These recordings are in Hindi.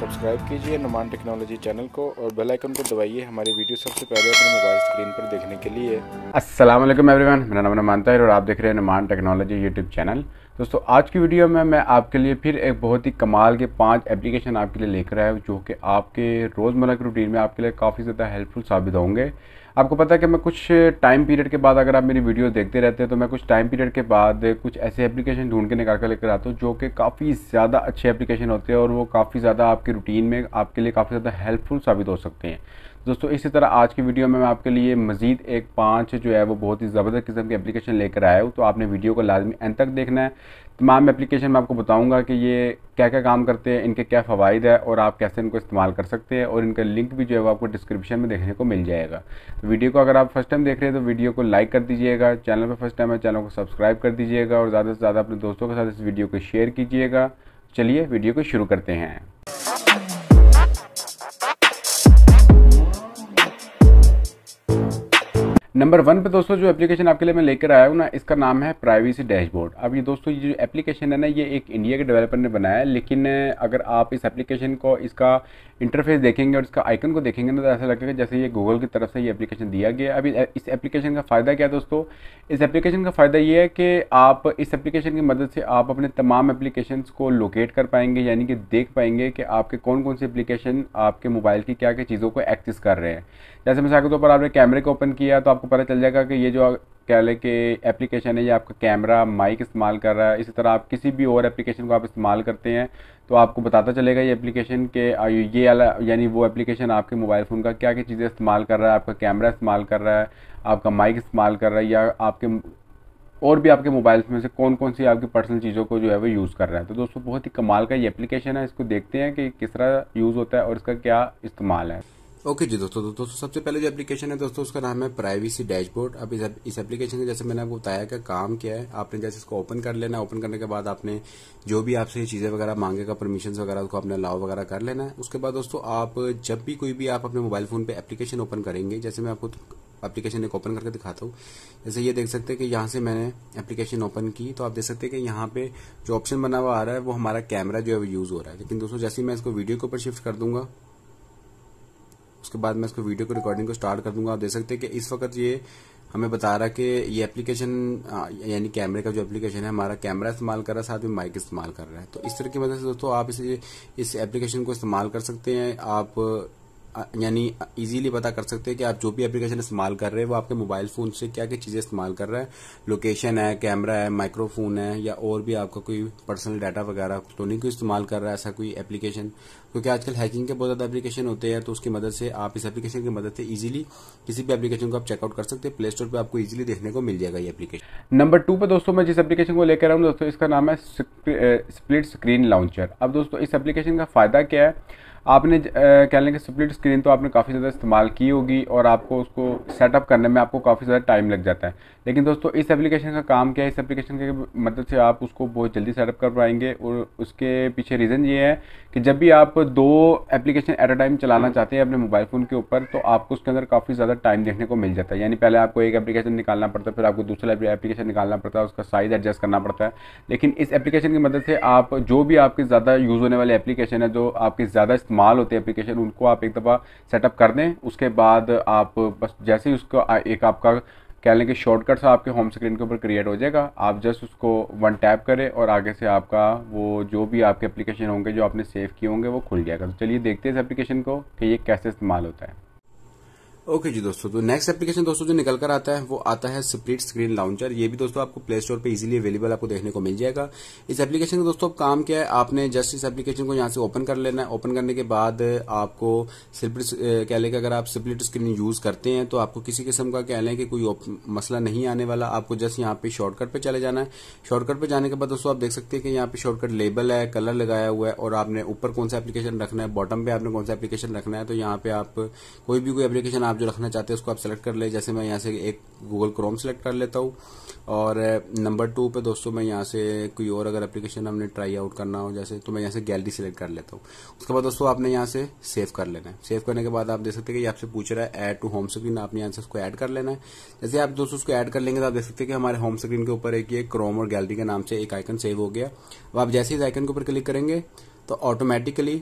सब्सक्राइब कीजिए नुमान टेक्नोलॉजी चैनल को और बेल आइकन को दबाइए हमारी वीडियो सबसे पहले अपने मोबाइल स्क्रीन पर देखने के लिए अस्सलाम वालेकुम एवरीवन मेरा नाम नुमान ताहिर और आप देख रहे हैं नुमान टेक्नोलॉजी यूट्यूब चैनल दोस्तों आज की वीडियो में मैं आपके लिए फिर एक बहुत ही कमाल के पाँच एप्लीकेशन आपके लिए लेकर आया हूँ जो कि आपके रोज़मर्रा के रूटीन में आपके लिए काफ़ी ज़्यादा हेल्पफुल साबित होंगे आपको पता है कि मैं कुछ टाइम पीरियड के बाद अगर आप मेरी वीडियो देखते रहते हैं तो मैं कुछ टाइम पीरियड के बाद कुछ ऐसे एप्लीकेशन ढूंढ के निकाल कर लेकर आता हूँ जो कि काफ़ी ज़्यादा अच्छे एप्लीकेशन होते हैं और वो काफ़ी ज़्यादा आपके रूटीन में आपके लिए काफ़ी ज़्यादा हेल्पफुल साबित हो सकते हैं दोस्तों इसी तरह आज की वीडियो में मैं आपके लिए मजीद एक पाँच जो है वो बहुत ही ज़बरदस्त किस्म की एप्लीकेशन लेकर आया हूँ तो आपने वीडियो को लाजमी एंड तक देखना है तमाम एप्लीकेशन मैं आपको बताऊँगा कि ये क्या क्या काम करते हैं इनके क्या फ़वाद है और आप कैसे इनको इस्तेमाल कर सकते हैं और इनका लिंक भी जो है वो आपको डिस्क्रिप्शन में देखने को मिल जाएगा तो वीडियो को अगर आप फर्स्ट टाइम देख रहे हैं तो वीडियो को लाइक कर दीजिएगा चैनल पर फर्स्ट टाइम है चैनल को सब्सक्राइब कर दीजिएगा और ज़्यादा से ज़्यादा अपने दोस्तों के साथ इस वीडियो को शेयर कीजिएगा चलिए वीडियो को शुरू करते हैं नंबर वन पे दोस्तों जो एप्लीकेशन आपके लिए मैं लेकर आया हूँ ना इसका नाम है प्राइवेसी डैशबोर्ड अब ये दोस्तों ये जो एप्लीकेशन है ना ये एक इंडिया के डेवलपर ने बनाया है लेकिन अगर आप इस एप्लीकेशन को इसका इंटरफेस देखेंगे और इसका आइकन को देखेंगे ना तो ऐसा लगेगा जैसे ये गूगल की तरफ से ये एप्लीकेशन दिया गया अभी इस एप्लीकेशन का फ़ायदा क्या है दोस्तों इस एप्लीकेशन का फ़ायदा ये है कि आप इस एप्लीकेशन की मदद से आप अपने तमाम एप्लीकेशन को लोकेट कर पाएंगे यानी कि देख पाएंगे कि आपके कौन कौन से एप्लीकेशन आपके मोबाइल की क्या क्या चीज़ों को एक्सेस कर रहे हैं जैसे मिसाल के तौर पर आपने कैमरे को ओपन किया तो आपको पता चल जाएगा कि ये जो लें कि एप्लीकेशन है या आपका कैमरा माइक इस्तेमाल कर रहा है इसी तरह आप किसी भी और एप्लीकेशन को आप इस्तेमाल करते हैं तो आपको बताता चलेगा ये एप्लीकेशन के ये यानी वो एप्लीकेशन आपके मोबाइल फ़ोन का क्या क्या चीज़ें इस्तेमाल कर रहा है आपका कैमरा इस्तेमाल कर रहा है आपका माइक इस्तेमाल कर रहा है या आपके और भी आपके मोबाइल्स में से कौन कौन सी आपकी पर्सनल चीज़ों को जो है वो यूज़ कर रहा है तो दोस्तों बहुत ही कमाल का ये एप्लीकेशन है इसको देखते हैं कि किस तरह यूज़ होता है और इसका क्या इस्तेमाल है ओके okay जी दोस्तों तो दोस्तों सबसे पहले जो एप्लीकेशन है दोस्तों उसका नाम है प्राइवेसी डैशबोर्ड अब इस एप्लीकेशन का जैसे मैंने आपको बताया कि काम क्या है आपने जैसे इसको ओपन कर लेना ओपन करने के बाद आपने जो भी आपसे चीज़ें वगैरह मांगेगा परमिशन वगैरह उसको आपने अलाव वगैरह कर लेना है उसके बाद दोस्तों आप जब भी कोई भी आप अपने मोबाइल फोन पर एप्लीकेशन ओपन करेंगे जैसे मैं आपको एप्लीकेशन एक ओपन करके दिखाता हूँ जैसे ये देख सकते हैं कि यहाँ से मैंने एप्लीकेशन ओपन की तो आप देख सकते हैं कि यहाँ पे जो ऑप्शन बना हुआ आ रहा है वो हमारा कैमरा जो है वो यूज़ हो रहा है लेकिन दोस्तों जैसे मैं इसको वीडियो के ऊपर शिफ्ट कर दूंगा उसके बाद मैं इसको वीडियो को रिकॉर्डिंग को स्टार्ट कर दूंगा आप देख सकते हैं कि इस वक्त ये हमें बता रहा है कि ये एप्लीकेशन यानी कैमरे का जो एप्लीकेशन है हमारा कैमरा इस्तेमाल कर रहा है साथ में माइक इस्तेमाल कर रहा है तो इस तरह की मदद से दोस्तों आप इस एप्लीकेशन को इस्तेमाल कर सकते हैं आप यानी इजीली पता कर सकते हैं कि आप जो भी एप्लीकेशन इस्तेमाल कर रहे हैं वो आपके मोबाइल फ़ोन से क्या क्या चीज़ें इस्तेमाल कर रहा है लोकेशन है कैमरा है माइक्रोफोन है या और भी आपका कोई पर्सनल डाटा वगैरह तो नहीं कोई इस्तेमाल कर रहा है ऐसा कोई एप्लीकेशन क्योंकि आजकल हैकिंग के बहुत ज़्यादा एप्लीकेशन होते हैं तो उसकी मदद से आप इस एप्लीकेशन की मदद से इजिली किसी भी एप्लीकेशन को आप चेकआउट कर सकते हैं प्ले स्टोर पर आपको ईजिली देखने को मिल जाएगा ये एप्लीकेशन नंबर टू पर दोस्तों मैं जिस एप्लीकेशन को लेकर आऊँ दोस्तों इसका नाम है स्प्लिट स्क्रीन लॉन्चर अब दोस्तों इस एप्लीकेशन का फ़ायदा क्या है आपने कह लें कि स्प्लिट स्क्रीन तो आपने काफ़ी ज़्यादा इस्तेमाल की होगी और आपको उसको सेटअप करने में आपको काफ़ी ज़्यादा टाइम लग जाता है लेकिन दोस्तों इस एप्लीकेशन का काम क्या है इस एप्लीकेशन के मदद से आप उसको बहुत जल्दी सेटअप कर पाएंगे और उसके पीछे रीज़न ये है कि जब भी आप दो एप्लीकेशन एट अ टाइम चलाना हम्म। चाहते हैं अपने मोबाइल फ़ोन के ऊपर तो आपको उसके अंदर काफ़ी ज़्यादा टाइम देखने को मिल जाता है यानी पहले आपको एक एप्लीकेशन निकालना पड़ता है फिर आपको दूसरा एप्लीकेशन निकालना पड़ता है उसका साइज़ एडजस्ट करना पड़ता है लेकिन इस एप्लीकेशन की मदद से आप जो भी आपके ज़्यादा यूज़ होने वाले एप्लीकेशन है जो आपके ज़्यादा इस्तेमाल होते हैं एप्लीकेशन उनको आप एक दफ़ा सेटअप कर दें उसके बाद आप बस जैसे ही उसको एक आपका कह लें कि शॉर्टकट सा आपके होम स्क्रीन के ऊपर क्रिएट हो जाएगा आप जस्ट उसको वन टैप करें और आगे से आपका वो जो भी आपके एप्लीकेशन होंगे जो आपने सेव किए होंगे वो खुल जाएगा तो चलिए देखते हैं इस एप्लीकेशन को कि ये कैसे इस्तेमाल होता है ओके okay जी दोस्तों तो नेक्स्ट एप्लीकेशन दोस्तों जो निकल कर आता है वो आता है स्प्रिट स्क्रीन लॉन्चर ये भी दोस्तों आपको प्ले स्टोर पे इजीली अवेलेबल आपको देखने को मिल जाएगा इस एप्लीकेशन का दोस्तों काम क्या है आपने जस्ट इस एप्लीकेशन को यहाँ से ओपन कर लेना है ओपन करने के बाद आपको स्प्रिट कह लें कि अगर आप स्प्लिट स्क्रीन यूज करते हैं तो आपको किसी किस्म का कह लें कि कोई मसला नहीं आने वाला आपको जस्ट यहाँ पे शॉर्टकट पर चले जाना है शॉर्टकट पर जाने के बाद दोस्तों आप देख सकते हैं कि यहाँ पे शॉर्टकट लेबल है कलर लगाया हुआ है और आपने ऊपर कौन सा एप्लीकेशन रखना है बॉटम पे आपने कौन सा एप्लीकेशन रखना है तो यहाँ पे आप कोई भी कोई एप्लीकेशन आप जो रखना चाहते हैं उसको आप सेलेक्ट कर ले जैसे मैं यहाँ से एक गूगल क्रोम सेलेक्ट कर लेता हूँ और नंबर टू पे दोस्तों मैं यहाँ से कोई और अगर एप्लीकेशन हमने ट्राई आउट करना हो जैसे तो मैं यहाँ से गैलरी सेलेक्ट कर लेता हूँ उसके बाद दोस्तों आपने यहाँ से सेव कर लेना है सेव करने के बाद आप देख सकते हैं कि आपसे पूछ रहा है एड टू होम स्क्रीन आपने यहाँ से उसको ऐड कर लेना है जैसे आप दोस्तों उसको ऐड कर लेंगे तो आप देख सकते हैं कि हमारे होम स्क्रीन के ऊपर एक ये क्रोम और गैलरी के नाम से एक आइकन सेव हो गया अब आप जैसे इस आइकन के ऊपर क्लिक करेंगे तो ऑटोमेटिकली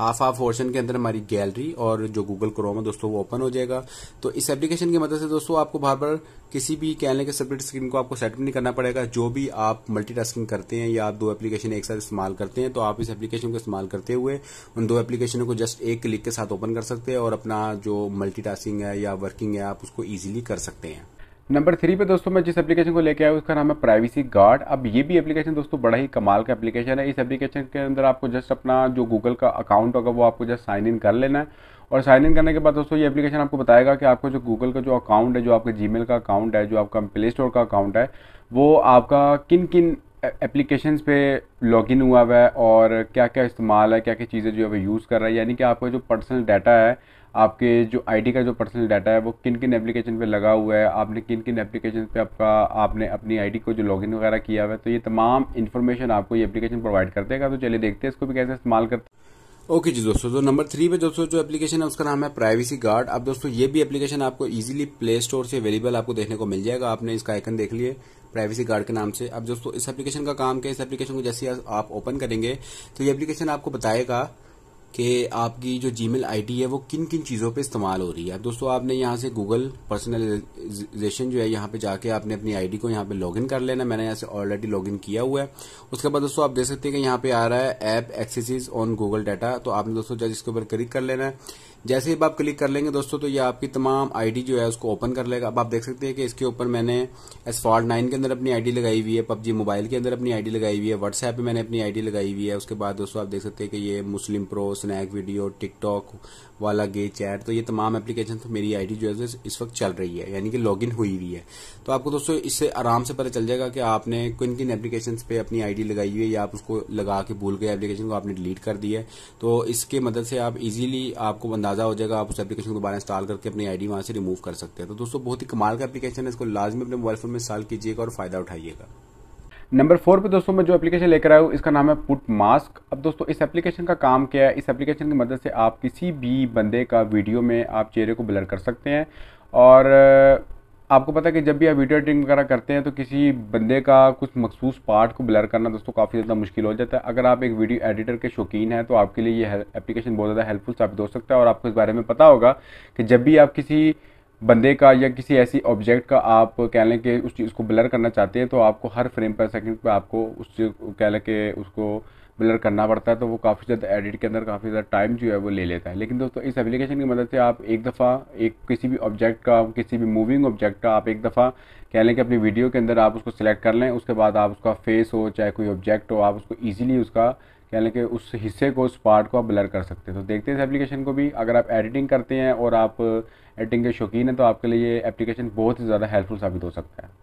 हाफ हाफ पोर्शन के अंदर हमारी गैलरी और जो गूगल क्रोम है दोस्तों वो ओपन हो जाएगा तो इस एप्लीकेशन की मदद से दोस्तों आपको बार बार किसी भी कहने के सेपरेट स्क्रीन को आपको सेटअप नहीं करना पड़ेगा जो भी आप मल्टीटास्किंग करते हैं या आप दो एप्लीकेशन एक साथ इस्तेमाल करते हैं तो आप इस एप्लीकेशन को इस्तेमाल करते हुए उन दो एप्लीकेशनों को जस्ट एक क्लिक के साथ ओपन कर सकते हैं और अपना जो मल्टीटास्किंग है या वर्किंग है आप उसको ईजिली कर सकते हैं नंबर थ्री पे दोस्तों मैं जिस एप्लीकेशन को लेके आया उसका नाम है प्राइवेसी गार्ड अब ये भी एप्लीकेशन दोस्तों बड़ा ही कमाल का एप्लीकेशन है इस एप्लीकेशन के अंदर आपको जस्ट अपना जो गूगल का अकाउंट होगा वो आपको जस्ट साइन इन कर लेना है और साइन इन करने के बाद दोस्तों ये एप्लीकेशन आपको बताएगा कि आपको जो गूगल का जो अकाउंट है जो आपका जी का अकाउंट है जो आपका प्ले स्टोर का अकाउंट है वो आपका किन किन एप्लीकेशन पे लॉगिन हुआ हुआ है और क्या क्या इस्तेमाल है क्या क्या चीज़ें जो है वो यूज़ कर रहा है यानी कि आपका जो पर्सनल डाटा है आपके जो आईडी का जो पर्सनल डाटा है वो किन किन एप्लीकेशन पे लगा हुआ है आपने किन किन एप्लीकेशन पे आपका आपने अपनी आईडी को जो लॉगिन वगैरह किया हुआ है तो ये तमाम इन्फॉर्मेशन आपको ये एप्लीकेशन प्रोवाइड कर देगा तो चलिए देखते हैं इसको भी कैसे इस्तेमाल करते हैं ओके जी दोस्तों तो नंबर थ्री पे दोस्तों जो एप्लीकेशन है उसका नाम है प्राइवेसी गार्ड अब दोस्तों ये भी एप्लीकेशन आपको इजीली प्ले स्टोर से अवेलेबल आपको देखने को मिल जाएगा आपने इसका आइकन देख लिए प्राइवेसी गार्ड के नाम से अब दोस्तों इस एप्लीकेशन का काम क्या है इस एप्लीकेशन को जैसे आप ओपन करेंगे तो ये एप्लीकेशन आपको बताएगा कि आपकी जो जी मेल है वो किन किन चीज़ों पे इस्तेमाल हो रही है दोस्तों आपने यहाँ से गूगल पर्सनलाइजेशन जो है यहाँ पे जाके आपने अपनी आईडी को यहाँ पे लॉगिन कर लेना मैंने यहाँ से ऑलरेडी लॉगिन किया हुआ है उसके बाद दोस्तों आप देख सकते हैं कि यहाँ पे आ रहा है app access on Google data तो आपने दोस्तों जब इसके ऊपर क्लिक कर लेना है जैसे ही आप क्लिक कर लेंगे दोस्तों तो ये आपकी तमाम आईडी जो है उसको ओपन कर लेगा अब आप देख सकते हैं कि इसके ऊपर मैंने एस नाइन के अंदर अपनी आईडी लगाई हुई है पबजी मोबाइल के अंदर अपनी आईडी लगाई हुई है व्हाट्सएप पे मैंने अपनी आईडी लगाई हुई है उसके बाद दोस्तों आप देख सकते हैं कि ये Muslim pro snack video TikTok वाला गे चैट तो ये तमाम एप्लीकेशन तो मेरी आईडी जो है इस वक्त चल रही है यानी कि लॉगिन हुई हुई है तो आपको दोस्तों इससे आराम से पता चल जाएगा कि आपने किन किन एप्लीकेशन पे अपनी आईडी लगाई हुई है या आप उसको लगा के भूल गए एप्लीकेशन को आपने डिलीट कर दिया है तो इसके मदद से आप इजीली आपको अंदाजा हो जाएगा आप उस एप्लीकेशन को दोबारा इंस्टॉल करके अपनी आईडी वहां से रिमूव कर सकते हैं तो दोस्तों बहुत ही कमाल का एप्लीकेशन है इसको लाजमी अपने मोबाइल फोन में इंस्टॉल कीजिएगा और फायदा उठाइएगा नंबर फोर पे दोस्तों मैं जो एप्लीकेशन लेकर आया हूँ इसका नाम है पुट मास्क अब दोस्तों इस एप्लीकेशन का काम क्या है इस एप्लीकेशन की मदद से आप किसी भी बंदे का वीडियो में आप चेहरे को ब्लर कर सकते हैं और आपको पता है कि जब भी आप वीडियो एडिटिंग वगैरह करते हैं तो किसी बंदे का कुछ मखसूस पार्ट को ब्लर करना दोस्तों काफ़ी ज़्यादा मुश्किल हो जाता है अगर आप एक वीडियो एडिटर के शौकीन हैं तो आपके लिए ये एप्लीकेशन बहुत ज़्यादा हेल्पफुल साबित हो सकता है और आपको इस बारे में पता होगा कि जब भी आप किसी बंदे का या किसी ऐसी ऑब्जेक्ट का आप कह लें कि उस चीज़ को ब्लर करना चाहते हैं तो आपको हर फ्रेम पर सेकंड पर आपको उस चीज़ कह लें कि उसको ब्लर करना पड़ता है तो वो काफ़ी ज़्यादा एडिट के अंदर काफ़ी ज़्यादा टाइम जो है वो ले लेता है लेकिन दोस्तों इस एप्लीकेशन की मदद से आप एक दफ़ा एक किसी भी ऑब्जेक्ट का किसी भी मूविंग ऑब्जेक्ट का आप एक दफ़ा कह लें कि अपनी वीडियो के अंदर आप उसको सिलेक्ट कर लें उसके बाद आप उसका फेस हो चाहे कोई ऑब्जेक्ट हो आप उसको ईजिली उसका कह लें कि उस हिस्से को उस पार्ट को आप ब्लर कर सकते हैं तो देखते हैं इस एप्लीकेशन को भी अगर आप एडिटिंग करते हैं और आप एडिटिंग के शौकीन हैं तो आपके लिए ये एप्लीकेशन बहुत ही ज़्यादा हेल्पफुल साबित हो सकता है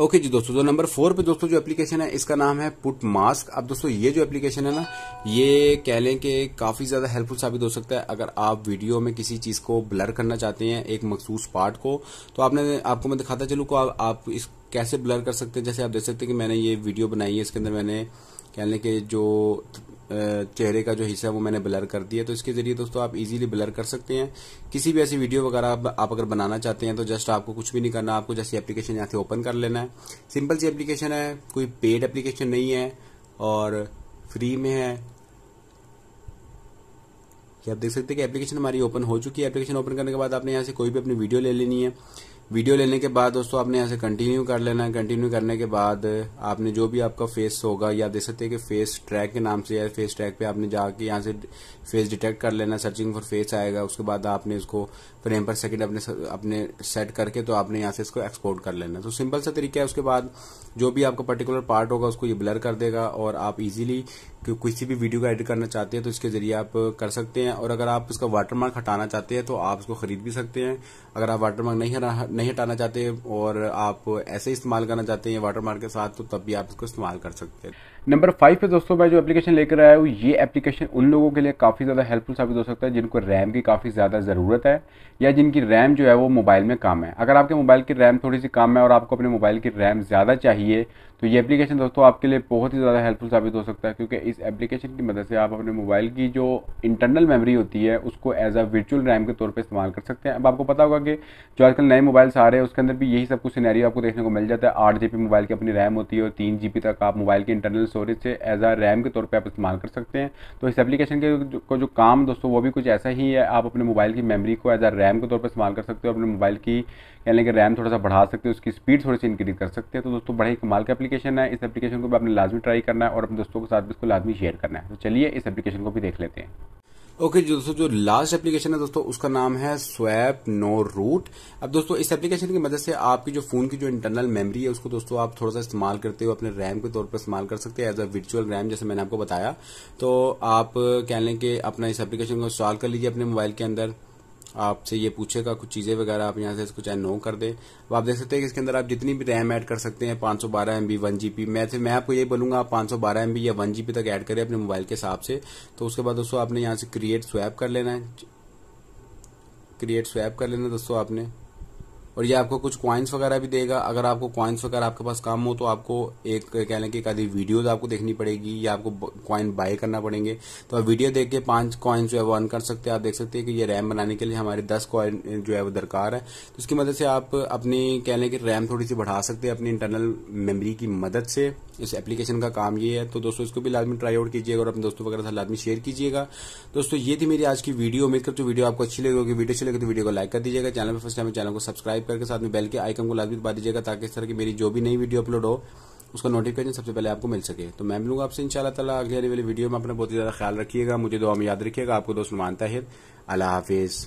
ओके जी दोस्तों जो नंबर फोर पे दोस्तों जो एप्लीकेशन है इसका नाम है पुट मास्क अब दोस्तों ये जो एप्लीकेशन है ना ये कह लें कि काफी ज्यादा हेल्पफुल साबित हो सकता है अगर आप वीडियो में किसी चीज को ब्लर करना चाहते हैं एक मखसूस पार्ट को तो आपने आपको मैं दिखाता चलू को आप, आप इस कैसे ब्लर कर सकते हैं जैसे आप देख सकते हैं कि मैंने ये वीडियो बनाई है इसके अंदर मैंने कह लें कि जो चेहरे का जो हिस्सा है वो मैंने ब्लर कर दिया तो इसके जरिए दोस्तों आप इजीली ब्लर कर सकते हैं किसी भी ऐसी वीडियो वगैरह आप, आप अगर बनाना चाहते हैं तो जस्ट आपको कुछ भी नहीं करना आपको जैसी एप्लीकेशन यहाँ से ओपन कर लेना है सिंपल सी एप्लीकेशन है कोई पेड एप्लीकेशन नहीं है और फ्री में है आप देख सकते हैं कि एप्लीकेशन हमारी ओपन हो चुकी है एप्लीकेशन ओपन करने के बाद आपने यहाँ से कोई भी अपनी वीडियो ले लेनी है वीडियो लेने के बाद दोस्तों आपने यहाँ से कंटिन्यू कर लेना है कंटिन्यू करने के बाद आपने जो भी आपका फेस होगा या देख सकते हैं कि फेस ट्रैक के नाम से या फेस ट्रैक पे आपने जाके यहाँ से फेस डिटेक्ट कर लेना सर्चिंग फॉर फेस आएगा उसके बाद आपने इसको फ्रेम पर सेकेंड अपने अपने सेट करके तो आपने यहाँ से इसको एक्सपोर्ट कर लेना तो सिंपल सा तरीका है उसके बाद जो भी आपका पर्टिकुलर पार्ट होगा उसको ये ब्लर कर देगा और आप इजिली कि किसी भी वीडियो को एडिट करना चाहते हैं तो इसके जरिए आप कर सकते हैं और अगर आप इसका वाटरमार्क हटाना चाहते हैं तो आप इसको खरीद भी सकते हैं अगर आप वाटरमार्क नहीं नहीं हटाना चाहते और आप ऐसे इस्तेमाल करना चाहते हैं वाटरमार्क के साथ तो तब भी आप इसको इस्तेमाल कर सकते हैं नंबर फाइव पे दोस्तों मैं जो एप्लीकेशन लेकर आया हूँ ये एप्लीकेशन उन लोगों के लिए काफ़ी ज़्यादा हेल्पफुल साबित हो सकता है जिनको रैम की काफ़ी ज़्यादा ज़रूरत है या जिनकी रैम जो है वो मोबाइल में काम है अगर आपके मोबाइल की रैम थोड़ी सी कम है और आपको अपने मोबाइल की रैम ज़्यादा चाहिए तो ये एप्लीकेशन दोस्तों आपके लिए बहुत ही ज़्यादा हेल्पफुल साबित हो सकता है क्योंकि इस एप्लीकेशन की मदद से आप अपने मोबाइल की जो इंटरनल मेमोरी होती है उसको एज अ वर्चुअल रैम के तौर पर इस्तेमाल कर सकते हैं अब आपको पता होगा कि जो आजकल नए मोबाइल्स आ रहे हैं उसके अंदर भी यही सब कुछ सीनारी आपको देखने को मिल जाता है आठ जी मोबाइल की अपनी रैम होती है और तीन जी तक आप मोबाइल की इंटरनल स्टोरेज से एज अ रैम के तौर पर आप इस्तेमाल कर सकते हैं तो इस एप्लीकेशन के जो जो काम दोस्तों वो भी कुछ ऐसा ही है आप अपने मोबाइल की मेमरी को एज अ रैम के तौर पर इस्तेमाल कर सकते हो अपने मोबाइल की यानी कि रैम थोड़ा सा बढ़ा सकते हो उसकी स्पीड थोड़ी सी इंक्रीज कर सकते हैं तो दोस्तों बड़े ही कमाल के एप्लीकेशन है इस एप्लीकेशन को भी आपने लाजमी ट्राई करना है और अपने दोस्तों के साथ भी इसको लाजमी शेयर करना है तो चलिए इस एप्लीकेशन को भी देख लेते हैं ओके okay, दोस्तों जो लास्ट एप्लीकेशन है दोस्तों उसका नाम है स्वैप नो रूट अब दोस्तों इस एप्लीकेशन की मदद से आपकी जो फोन की जो इंटरनल मेमोरी है उसको दोस्तों आप थोड़ा सा इस्तेमाल करते हो अपने रैम के तौर पर इस्तेमाल कर सकते हैं एज अ वर्चुअल रैम जैसे मैंने आपको बताया तो आप कह लें कि अपना इस एप्लीकेशन को इंस्टॉल कर लीजिए अपने मोबाइल के अंदर आपसे ये पूछेगा कुछ चीज़ें वगैरह आप यहाँ से इसको चाहे नो कर दें आप देख सकते हैं कि इसके अंदर आप जितनी भी रैम ऐड कर सकते हैं 512 सौ बारह M B one G B मैं से मैं आपको ये बोलूंगा आप 512 सौ बारह एम बी या वन जी पी तक ऐड करें अपने मोबाइल के हिसाब से तो उसके बाद दोस्तों आपने यहाँ से क्रिएट स्वैप कर लेना है क्रिएट स्वैप कर लेना दोस्तों आपने और ये आपको कुछ कॉइन्स वगैरह भी देगा अगर आपको कॉइन्स वगैरह आपके पास कम हो तो आपको एक कह लें कि एक आधी वीडियोज आपको देखनी पड़ेगी या आपको कॉइन बाय करना पड़ेंगे तो आप वीडियो देख के पांच क्वाइंस जो है वो अर्न कर सकते हैं आप देख सकते हैं कि ये रैम बनाने के लिए हमारे दस कॉइन जो है वो दरकार है तो उसकी मदद से आप अपनी कह लें कि रैम थोड़ी सी बढ़ा सकते हैं अपनी इंटरनल मेमरी की मदद से इस एप्लीकेशन का काम ये है तो दोस्तों इसको भी लाजमी ट्राई आउट कीजिएगा और अपने दोस्तों वगैरह से लाजमी शेयर कीजिएगा दोस्तों ये थी मेरी आज की वीडियो उम्मीद करती हूँ वीडियो आपको अच्छी लगी होगी वीडियो अच्छी लगी तो वीडियो को लाइक कर दीजिएगा चैनल पर फर्स्ट टाइम चैनल को सब्सक्राइब करके साथ में बेल के आइकन को लाजमी दबा दीजिएगा ताकि इस तरह की मेरी जो भी नई वीडियो अपलोड हो उसका नोटिफिकेशन सबसे पहले आपको मिल सके तो मैं मिलूंगा आपसे इंशाल्लाह ताला अगले आने वाली वीडियो में अपना बहुत ही ज्यादा ख्याल रखिएगा मुझे दुआ में याद रखिएगा आपको दोस्त मानता है अल्लाह हाफिज़